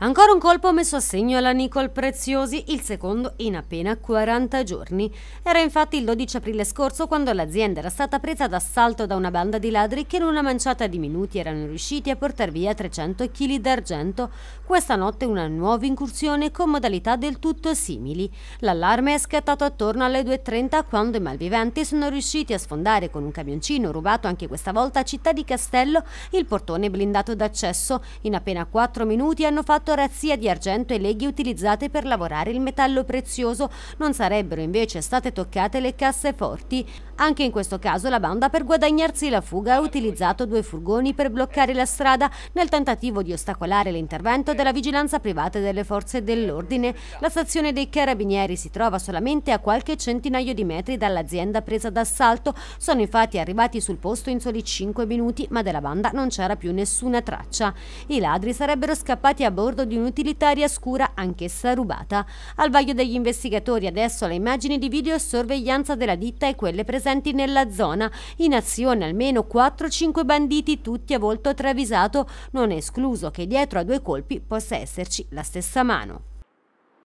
Ancora un colpo messo a segno alla Nicole Preziosi, il secondo in appena 40 giorni. Era infatti il 12 aprile scorso quando l'azienda era stata presa d'assalto da una banda di ladri che in una manciata di minuti erano riusciti a portare via 300 kg d'argento. Questa notte una nuova incursione con modalità del tutto simili. L'allarme è scattato attorno alle 2.30 quando i malviventi sono riusciti a sfondare con un camioncino rubato anche questa volta a Città di Castello il portone blindato d'accesso. In appena 4 minuti hanno fatto torazia di argento e leghe utilizzate per lavorare il metallo prezioso, non sarebbero invece state toccate le casseforti. Anche in questo caso la banda per guadagnarsi la fuga ha utilizzato due furgoni per bloccare la strada nel tentativo di ostacolare l'intervento della vigilanza privata e delle forze dell'ordine. La stazione dei carabinieri si trova solamente a qualche centinaio di metri dall'azienda presa d'assalto. Sono infatti arrivati sul posto in soli 5 minuti, ma della banda non c'era più nessuna traccia. I ladri sarebbero scappati a bordo di un'utilitaria scura, anch'essa rubata. Al vaglio degli investigatori adesso le immagini di videosorveglianza della ditta e quelle presenti presenti nella zona, in azione almeno 4-5 banditi tutti a volto travisato, non è escluso che dietro a due colpi possa esserci la stessa mano.